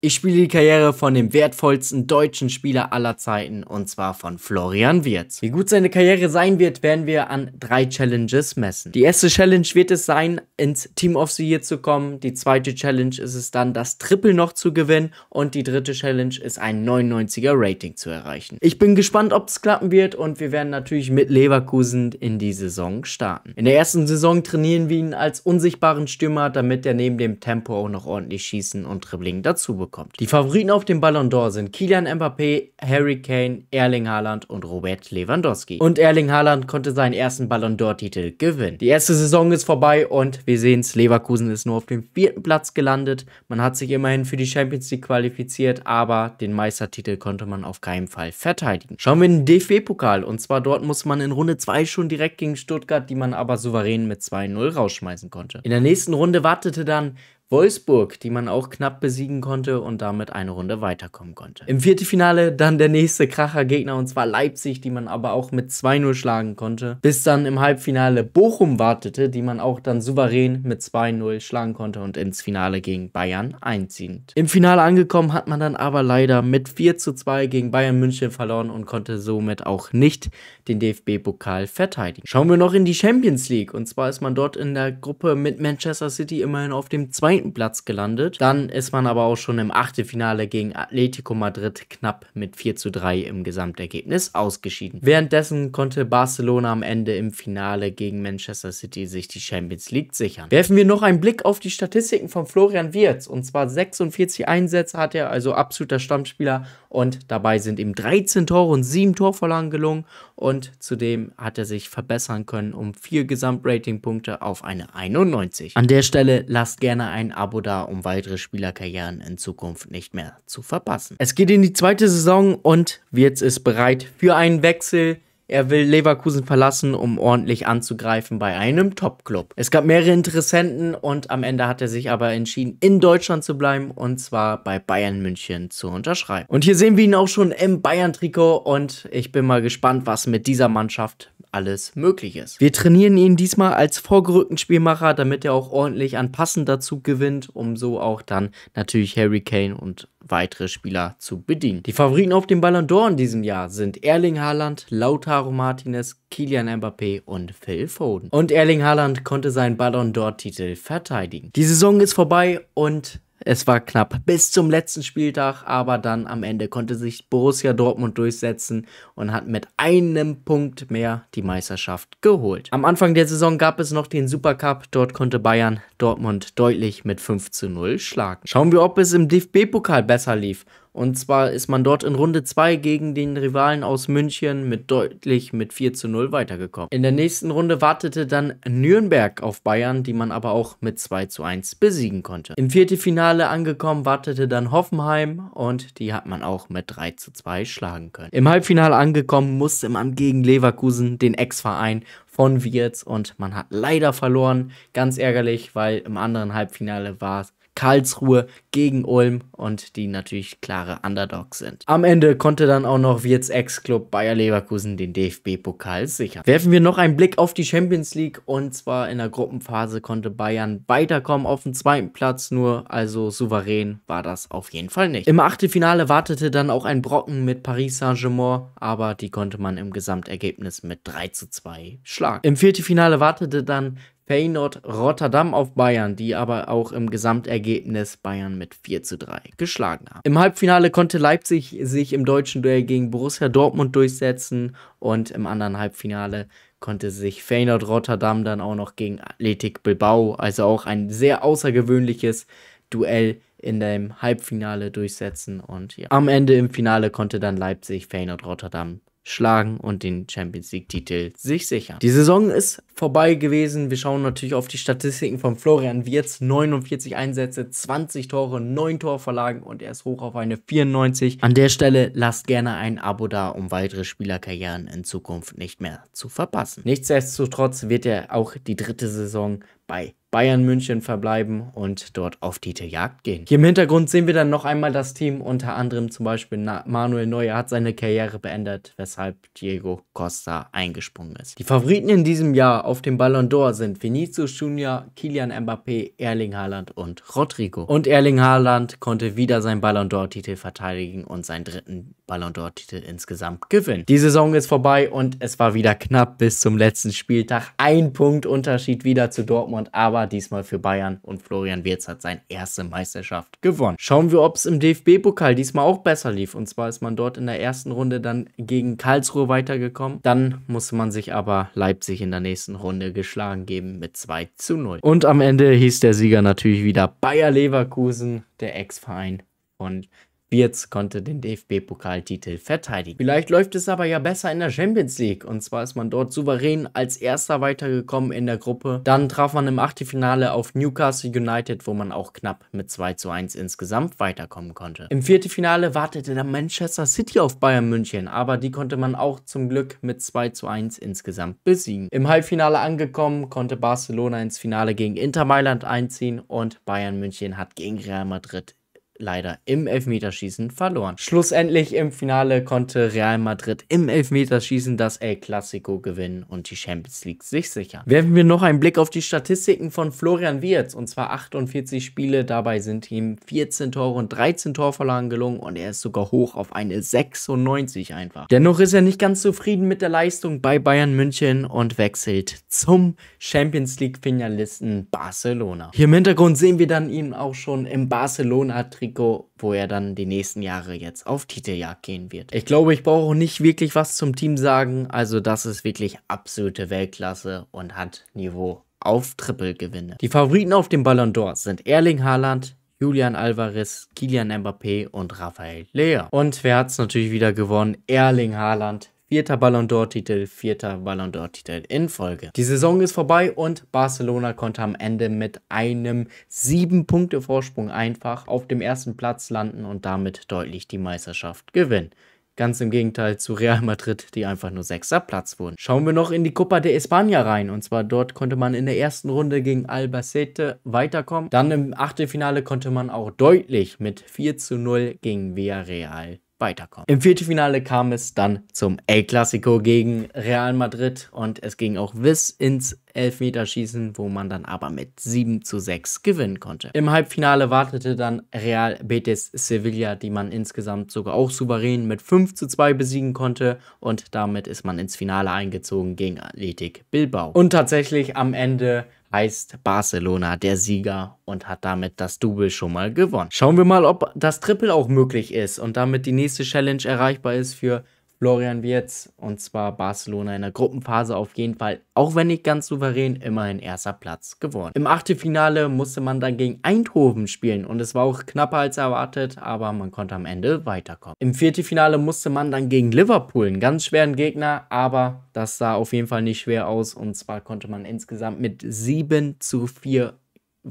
Ich spiele die Karriere von dem wertvollsten deutschen Spieler aller Zeiten und zwar von Florian Wirtz. Wie gut seine Karriere sein wird, werden wir an drei Challenges messen. Die erste Challenge wird es sein, ins Team of the Year zu kommen. Die zweite Challenge ist es dann, das Triple noch zu gewinnen und die dritte Challenge ist ein 99er Rating zu erreichen. Ich bin gespannt, ob es klappen wird und wir werden natürlich mit Leverkusen in die Saison starten. In der ersten Saison trainieren wir ihn als unsichtbaren Stürmer, damit er neben dem Tempo auch noch ordentlich schießen und Dribbling dazu bekommt bekommt. Die Favoriten auf dem Ballon d'Or sind Kylian Mbappé, Harry Kane, Erling Haaland und Robert Lewandowski. Und Erling Haaland konnte seinen ersten Ballon d'Or-Titel gewinnen. Die erste Saison ist vorbei und wir sehen es, Leverkusen ist nur auf dem vierten Platz gelandet. Man hat sich immerhin für die Champions League qualifiziert, aber den Meistertitel konnte man auf keinen Fall verteidigen. Schauen wir in den DFB-Pokal und zwar dort muss man in Runde 2 schon direkt gegen Stuttgart, die man aber souverän mit 2-0 rausschmeißen konnte. In der nächsten Runde wartete dann Wolfsburg, die man auch knapp besiegen konnte und damit eine Runde weiterkommen konnte. Im Viertelfinale dann der nächste Krachergegner und zwar Leipzig, die man aber auch mit 2-0 schlagen konnte. Bis dann im Halbfinale Bochum wartete, die man auch dann souverän mit 2-0 schlagen konnte und ins Finale gegen Bayern einziehend. Im Finale angekommen hat man dann aber leider mit 4-2 gegen Bayern München verloren und konnte somit auch nicht den DFB-Pokal verteidigen. Schauen wir noch in die Champions League und zwar ist man dort in der Gruppe mit Manchester City immerhin auf dem zweiten zweiten Platz gelandet. Dann ist man aber auch schon im Achtelfinale gegen Atletico Madrid knapp mit 4 zu 3 im Gesamtergebnis ausgeschieden. Währenddessen konnte Barcelona am Ende im Finale gegen Manchester City sich die Champions League sichern. Werfen wir noch einen Blick auf die Statistiken von Florian Wirz. Und zwar 46 Einsätze hat er, also absoluter Stammspieler. Und dabei sind ihm 13 Tore und 7 Torvorlagen gelungen. Und zudem hat er sich verbessern können um 4 Gesamtratingpunkte auf eine 91. An der Stelle lasst gerne ein ein Abo da, um weitere Spielerkarrieren in Zukunft nicht mehr zu verpassen. Es geht in die zweite Saison und Wirtz ist bereit für einen Wechsel. Er will Leverkusen verlassen, um ordentlich anzugreifen bei einem Top-Club. Es gab mehrere Interessenten und am Ende hat er sich aber entschieden, in Deutschland zu bleiben und zwar bei Bayern München zu unterschreiben. Und hier sehen wir ihn auch schon im Bayern-Trikot und ich bin mal gespannt, was mit dieser Mannschaft alles möglich ist. Wir trainieren ihn diesmal als vorgerückten Spielmacher, damit er auch ordentlich an Passen dazu gewinnt, um so auch dann natürlich Harry Kane und weitere Spieler zu bedienen. Die Favoriten auf dem Ballon d'Or in diesem Jahr sind Erling Haaland, Lautaro Martinez, Kilian Mbappé und Phil Foden. Und Erling Haaland konnte seinen Ballon d'Or-Titel verteidigen. Die Saison ist vorbei und es war knapp bis zum letzten Spieltag, aber dann am Ende konnte sich Borussia Dortmund durchsetzen und hat mit einem Punkt mehr die Meisterschaft geholt. Am Anfang der Saison gab es noch den Supercup, dort konnte Bayern Dortmund deutlich mit 5 zu 0 schlagen. Schauen wir, ob es im DFB-Pokal besser lief. Und zwar ist man dort in Runde 2 gegen den Rivalen aus München mit deutlich mit 4 zu 0 weitergekommen. In der nächsten Runde wartete dann Nürnberg auf Bayern, die man aber auch mit 2 zu 1 besiegen konnte. Im Viertelfinale angekommen wartete dann Hoffenheim und die hat man auch mit 3 zu 2 schlagen können. Im Halbfinale angekommen musste man gegen Leverkusen, den Ex-Verein von Wirtz und man hat leider verloren. Ganz ärgerlich, weil im anderen Halbfinale war es Karlsruhe gegen Ulm und die natürlich klare Underdogs sind. Am Ende konnte dann auch noch Wirts Ex-Club Bayer Leverkusen den DFB-Pokal sichern. Werfen wir noch einen Blick auf die Champions League und zwar in der Gruppenphase konnte Bayern weiterkommen auf den zweiten Platz nur, also souverän war das auf jeden Fall nicht. Im Achtelfinale wartete dann auch ein Brocken mit Paris Saint-Germain, aber die konnte man im Gesamtergebnis mit 3 zu 2 schlagen. Im Viertelfinale wartete dann Feyenoord Rotterdam auf Bayern, die aber auch im Gesamtergebnis Bayern mit 4 zu 3 geschlagen haben. Im Halbfinale konnte Leipzig sich im deutschen Duell gegen Borussia Dortmund durchsetzen und im anderen Halbfinale konnte sich Feyenoord Rotterdam dann auch noch gegen Athletic Bilbao, also auch ein sehr außergewöhnliches Duell in dem Halbfinale durchsetzen und ja. am Ende im Finale konnte dann Leipzig Feyenoord Rotterdam schlagen und den Champions League Titel sich sichern. Die Saison ist vorbei gewesen. Wir schauen natürlich auf die Statistiken von Florian Wirz. 49 Einsätze, 20 Tore, 9 Torverlagen und er ist hoch auf eine 94. An der Stelle lasst gerne ein Abo da, um weitere Spielerkarrieren in Zukunft nicht mehr zu verpassen. Nichtsdestotrotz wird er auch die dritte Saison bei Bayern München verbleiben und dort auf Titeljagd gehen. Hier im Hintergrund sehen wir dann noch einmal das Team, unter anderem zum Beispiel Manuel Neuer hat seine Karriere beendet, weshalb Diego Costa eingesprungen ist. Die Favoriten in diesem Jahr auf dem Ballon d'Or sind Vinicius Junior, Kilian Mbappé, Erling Haaland und Rodrigo. Und Erling Haaland konnte wieder seinen Ballon d'Or-Titel verteidigen und seinen dritten Ballon d'Or-Titel insgesamt gewinnen. Die Saison ist vorbei und es war wieder knapp bis zum letzten Spieltag. Ein Punkt Unterschied wieder zu Dortmund, aber diesmal für Bayern und Florian Wirz hat seine erste Meisterschaft gewonnen. Schauen wir, ob es im DFB-Pokal diesmal auch besser lief. Und zwar ist man dort in der ersten Runde dann gegen Karlsruhe weitergekommen. Dann musste man sich aber Leipzig in der nächsten Runde geschlagen geben mit 2 zu 0. Und am Ende hieß der Sieger natürlich wieder Bayer Leverkusen, der Ex-Verein von Wirtz konnte den DFB-Pokaltitel verteidigen. Vielleicht läuft es aber ja besser in der Champions League und zwar ist man dort souverän als erster weitergekommen in der Gruppe. Dann traf man im Achtelfinale auf Newcastle United, wo man auch knapp mit 2 zu 1 insgesamt weiterkommen konnte. Im Viertelfinale wartete dann Manchester City auf Bayern München, aber die konnte man auch zum Glück mit 2 zu 1 insgesamt besiegen. Im Halbfinale angekommen, konnte Barcelona ins Finale gegen Inter Mailand einziehen und Bayern München hat gegen Real Madrid leider im Elfmeterschießen verloren. Schlussendlich im Finale konnte Real Madrid im Elfmeterschießen das El Clasico gewinnen und die Champions League sich sichern. Werfen wir noch einen Blick auf die Statistiken von Florian Wirtz und zwar 48 Spiele, dabei sind ihm 14 Tore und 13 Torverlagen gelungen und er ist sogar hoch auf eine 96 einfach. Dennoch ist er nicht ganz zufrieden mit der Leistung bei Bayern München und wechselt zum Champions League Finalisten Barcelona. Hier im Hintergrund sehen wir dann ihn auch schon im Barcelona-Trikot Rico, wo er dann die nächsten Jahre jetzt auf Titeljagd gehen wird. Ich glaube, ich brauche nicht wirklich was zum Team sagen. Also das ist wirklich absolute Weltklasse und hat Niveau auf Triple-Gewinne. Die Favoriten auf dem Ballon d'Or sind Erling Haaland, Julian Alvarez, Kilian Mbappé und Raphael Lea. Und wer hat es natürlich wieder gewonnen? Erling Haaland Vierter Ballon d'Or-Titel, vierter Ballon d'Or-Titel in Folge. Die Saison ist vorbei und Barcelona konnte am Ende mit einem 7 Punkte Vorsprung einfach auf dem ersten Platz landen und damit deutlich die Meisterschaft gewinnen. Ganz im Gegenteil zu Real Madrid, die einfach nur sechster Platz wurden. Schauen wir noch in die Copa de España rein. Und zwar dort konnte man in der ersten Runde gegen Albacete weiterkommen. Dann im Achtelfinale konnte man auch deutlich mit 4 zu 0 gegen Villarreal weiterkommen. Im Viertelfinale kam es dann zum El Clasico gegen Real Madrid und es ging auch bis ins Elfmeterschießen, wo man dann aber mit 7 zu 6 gewinnen konnte. Im Halbfinale wartete dann Real Betis Sevilla, die man insgesamt sogar auch souverän mit 5 zu 2 besiegen konnte und damit ist man ins Finale eingezogen gegen Athletic Bilbao. Und tatsächlich am Ende heißt Barcelona der Sieger und hat damit das Double schon mal gewonnen. Schauen wir mal, ob das Triple auch möglich ist und damit die nächste Challenge erreichbar ist für Florian Wirtz und zwar Barcelona in der Gruppenphase auf jeden Fall, auch wenn nicht ganz souverän, immerhin erster Platz geworden. Im Achtelfinale musste man dann gegen Eindhoven spielen und es war auch knapper als erwartet, aber man konnte am Ende weiterkommen. Im Viertelfinale musste man dann gegen Liverpool, einen ganz schweren Gegner, aber das sah auf jeden Fall nicht schwer aus und zwar konnte man insgesamt mit 7 zu 4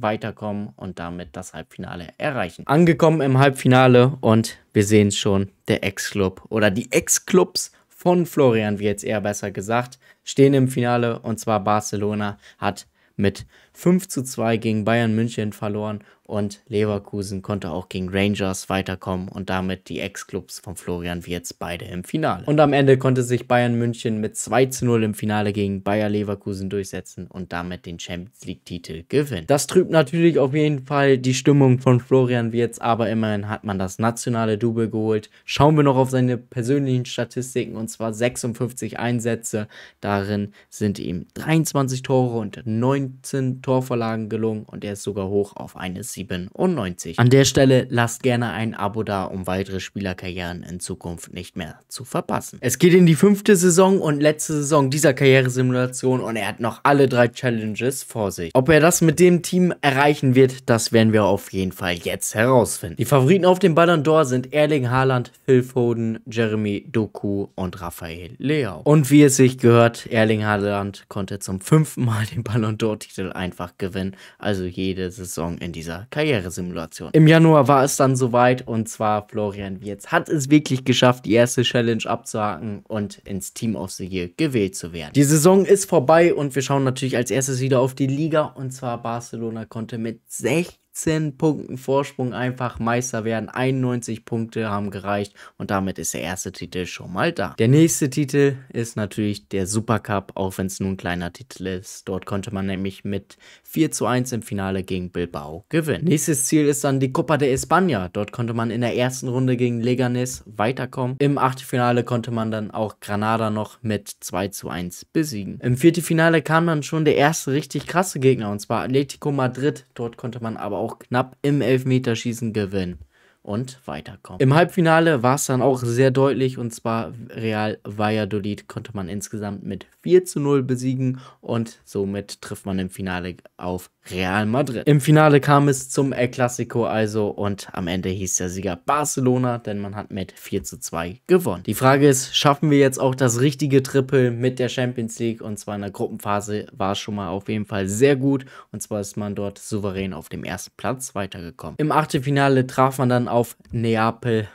weiterkommen und damit das Halbfinale erreichen. Angekommen im Halbfinale und wir sehen es schon, der Ex-Club oder die Ex-Clubs von Florian, wie jetzt eher besser gesagt, stehen im Finale und zwar Barcelona hat mit 5 zu 2 gegen Bayern München verloren und Leverkusen konnte auch gegen Rangers weiterkommen und damit die Ex-Clubs von Florian Wirtz beide im Finale. Und am Ende konnte sich Bayern München mit 2 zu 0 im Finale gegen Bayer Leverkusen durchsetzen und damit den Champions League-Titel gewinnen. Das trübt natürlich auf jeden Fall die Stimmung von Florian Wirtz, aber immerhin hat man das nationale Double geholt. Schauen wir noch auf seine persönlichen Statistiken und zwar 56 Einsätze. Darin sind ihm 23 Tore und 19 Torvorlagen gelungen und er ist sogar hoch auf eine 97. An der Stelle lasst gerne ein Abo da, um weitere Spielerkarrieren in Zukunft nicht mehr zu verpassen. Es geht in die fünfte Saison und letzte Saison dieser Karrieresimulation und er hat noch alle drei Challenges vor sich. Ob er das mit dem Team erreichen wird, das werden wir auf jeden Fall jetzt herausfinden. Die Favoriten auf dem Ballon d'Or sind Erling Haaland, Phil Foden, Jeremy Doku und Raphael Leao. Und wie es sich gehört, Erling Haaland konnte zum fünften Mal den Ballon d'Or-Titel einfahren einfach gewinnen. Also jede Saison in dieser Karrieresimulation. Im Januar war es dann soweit und zwar Florian Wirz hat es wirklich geschafft, die erste Challenge abzuhaken und ins Team of the Year gewählt zu werden. Die Saison ist vorbei und wir schauen natürlich als erstes wieder auf die Liga und zwar Barcelona konnte mit 16 17 Punkten Vorsprung einfach Meister werden. 91 Punkte haben gereicht und damit ist der erste Titel schon mal da. Der nächste Titel ist natürlich der Supercup, auch wenn es nur ein kleiner Titel ist. Dort konnte man nämlich mit 4 zu 1 im Finale gegen Bilbao gewinnen. Nächstes Ziel ist dann die Copa de España. Dort konnte man in der ersten Runde gegen Leganes weiterkommen. Im Achtelfinale konnte man dann auch Granada noch mit 2 zu 1 besiegen. Im Viertelfinale kam dann schon der erste richtig krasse Gegner und zwar Atletico Madrid. Dort konnte man aber auch auch knapp im Elfmeterschießen gewinnen und weiterkommen. Im Halbfinale war es dann auch sehr deutlich und zwar Real Valladolid konnte man insgesamt mit 4 zu 0 besiegen und somit trifft man im Finale auf Real Madrid. Im Finale kam es zum El Clasico also und am Ende hieß der Sieger Barcelona, denn man hat mit 4 zu 2 gewonnen. Die Frage ist, schaffen wir jetzt auch das richtige Triple mit der Champions League und zwar in der Gruppenphase war es schon mal auf jeden Fall sehr gut und zwar ist man dort souverän auf dem ersten Platz weitergekommen. Im Achtelfinale traf man dann auf auf Neapel,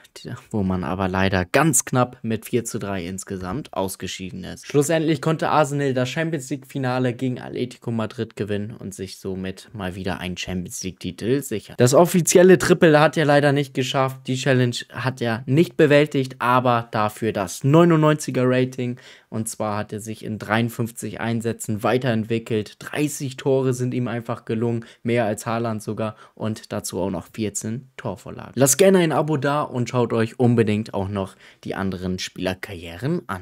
wo man aber leider ganz knapp mit 4 zu 3 insgesamt ausgeschieden ist. Schlussendlich konnte Arsenal das Champions League-Finale gegen Atletico Madrid gewinnen und sich somit mal wieder einen Champions League-Titel sichern. Das offizielle Triple hat er leider nicht geschafft, die Challenge hat er nicht bewältigt, aber dafür das 99er-Rating. Und zwar hat er sich in 53 Einsätzen weiterentwickelt, 30 Tore sind ihm einfach gelungen, mehr als Haaland sogar und dazu auch noch 14 Torvorlagen. Lass lasst gerne ein Abo da und schaut euch unbedingt auch noch die anderen Spielerkarrieren an.